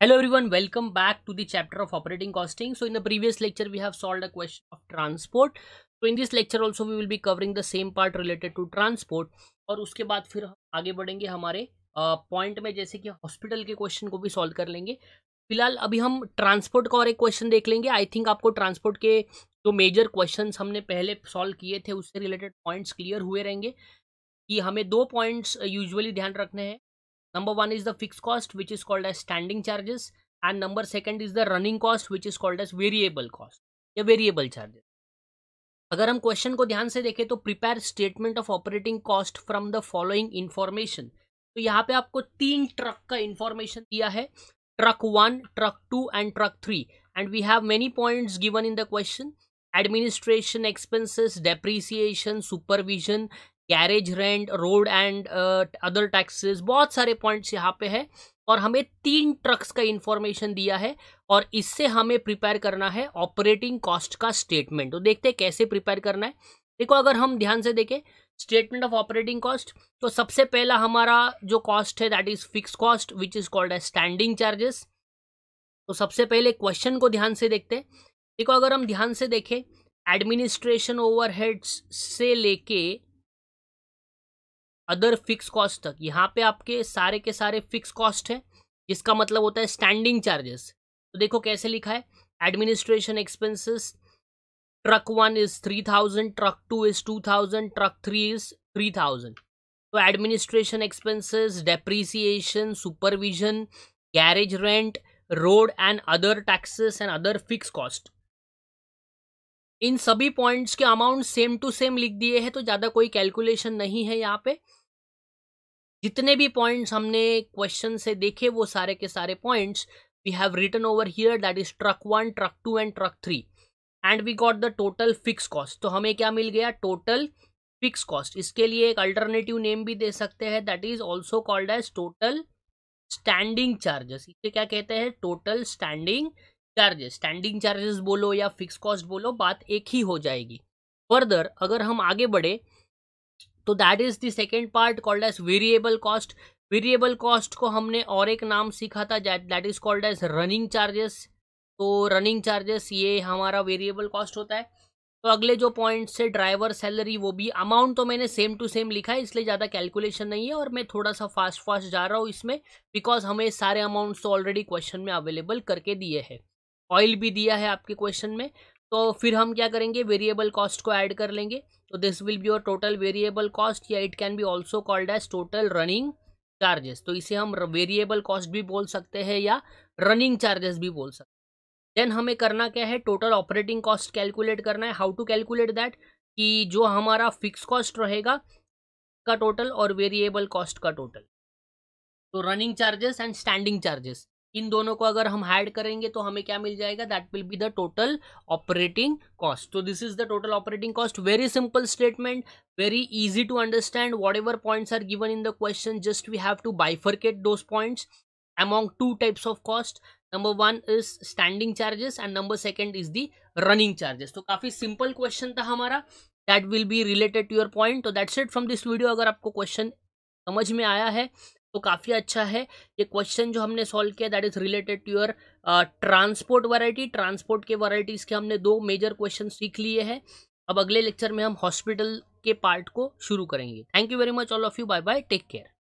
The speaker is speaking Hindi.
Hello everyone, welcome back to the chapter of operating costing. So in the previous lecture, we have solved a question of transport. So in this lecture also, we will be covering the same part related to transport. और उसके बाद फिर आगे बढ़ेंगे हमारे point में जैसे कि हॉस्पिटल के question को भी सॉल्व कर लेंगे फिलहाल अभी हम ट्रांसपोर्ट का और एक क्वेश्चन देख लेंगे आई थिंक आपको ट्रांसपोर्ट के जो मेजर क्वेश्चंस हमने पहले सॉल्व किए थे उससे रिलेटेड पॉइंट्स क्लियर हुए रहेंगे कि हमें दो पॉइंट्स यूजुअली ध्यान रखने हैं number one is the fixed cost which is called as standing charges and number second is the running cost which is called as variable cost ya variable charges agar hum question ko dhyan se dekhe to prepare statement of operating cost from the following information तो यहाँ पे आपको तीन ट्रक का इंफॉर्मेशन दिया है truck one and two and truck three and we have many points given in the question administration expenses garage rent road and other taxes बहुत सारे पॉइंट्स यहाँ पे है और हमें तीन ट्रक्स का इन्फॉर्मेशन दिया है और इससे हमें प्रिपेयर करना है ऑपरेटिंग कॉस्ट का स्टेटमेंट तो देखते हैं कैसे प्रिपेयर करना है देखो अगर हम ध्यान से देखें स्टेटमेंट ऑफ ऑपरेटिंग कॉस्ट तो सबसे पहला हमारा जो कॉस्ट है that is fix cost which is called a standing charges तो सबसे पहले क्वेश्चन को ध्यान से देखते हैं देखो अगर हम ध्यान से देखें एडमिनिस्ट्रेशन ओवरहेड्स से लेके अदर फिक्स कॉस्ट तक यहाँ पे आपके सारे के सारे फिक्स कॉस्ट है जिसका मतलब होता है स्टैंडिंग चार्जेस तो देखो कैसे लिखा है administration expenses truck one is three thousand truck two is two thousand truck three is three thousand तो administration expenses depreciation supervision garage rent road and other taxes and other fix cost इन सभी पॉइंट्स के अमाउंट सेम टू सेम लिख दिए हैं तो ज़्यादा कोई कैलकुलेशन नहीं है यहाँ पे जितने भी पॉइंट्स हमने क्वेश्चन से देखे वो सारे के सारे points we have return over here that is truck one truck two and truck three and we got the total fix cost तो हमें क्या मिल गया टोटल फिक्स कॉस्ट इसके लिए एक अल्टरनेटिव नेम भी दे सकते हैं that is also called as total standing charges इसे क्या कहते हैं total standing charges standing charges बोलो या फिक्स कॉस्ट बोलो बात एक ही हो जाएगी फर्दर अगर हम आगे बढ़े तो that is the second part called as variable cost variable cost को हमने और एक नाम सीखा था that is called as running charges तो रनिंग चार्जेस ये हमारा वेरिएबल कॉस्ट होता है तो अगले जो पॉइंट से ड्राइवर सैलरी वो भी अमाउंट तो मैंने सेम टू सेम लिखा है इसलिए ज़्यादा कैलकुलेशन नहीं है और मैं थोड़ा सा फास्ट फास्ट जा रहा हूँ इसमें बिकॉज हमें सारे अमाउंट्स तो ऑलरेडी क्वेश्चन में अवेलेबल करके दिए हैं ऑयल भी दिया है आपके क्वेश्चन में तो फिर हम क्या करेंगे वेरिएबल कॉस्ट को ऐड कर लेंगे तो this will be your total variable cost या it can be also called as total running charges तो इसे हम वेरिएबल कॉस्ट भी बोल सकते हैं या रनिंग चार्जेस भी बोल सकते हैं देन हमें करना क्या है टोटल ऑपरेटिंग कॉस्ट कैलकुलेट करना है हाउ टू कैलकुलेट दैट कि जो हमारा फिक्स कॉस्ट रहेगा का टोटल और वेरिएबल कॉस्ट का टोटल तो running charges and standing charges इन दोनों को अगर हम ऐड करेंगे तो हमें क्या मिल जाएगा that will be the total operating cost तो this is the total operating cost very simple statement very easy to understand whatever points are given in the question just we have to bifurcate those points among two types of cost number one is standing charges and number second is the running charges तो काफी सिंपल क्वेश्चन था हमारा that will be related to your point तो that's it from this video अगर आपको क्वेश्चन समझ में आया है तो काफ़ी अच्छा है ये क्वेश्चन जो हमने सॉल्व किया that is related to your transport variety transport के वैरायटीज़ के हमने दो मेजर क्वेश्चन सीख लिए हैं अब अगले लेक्चर में हम हॉस्पिटल के पार्ट को शुरू करेंगे thank you very much all of you bye bye take care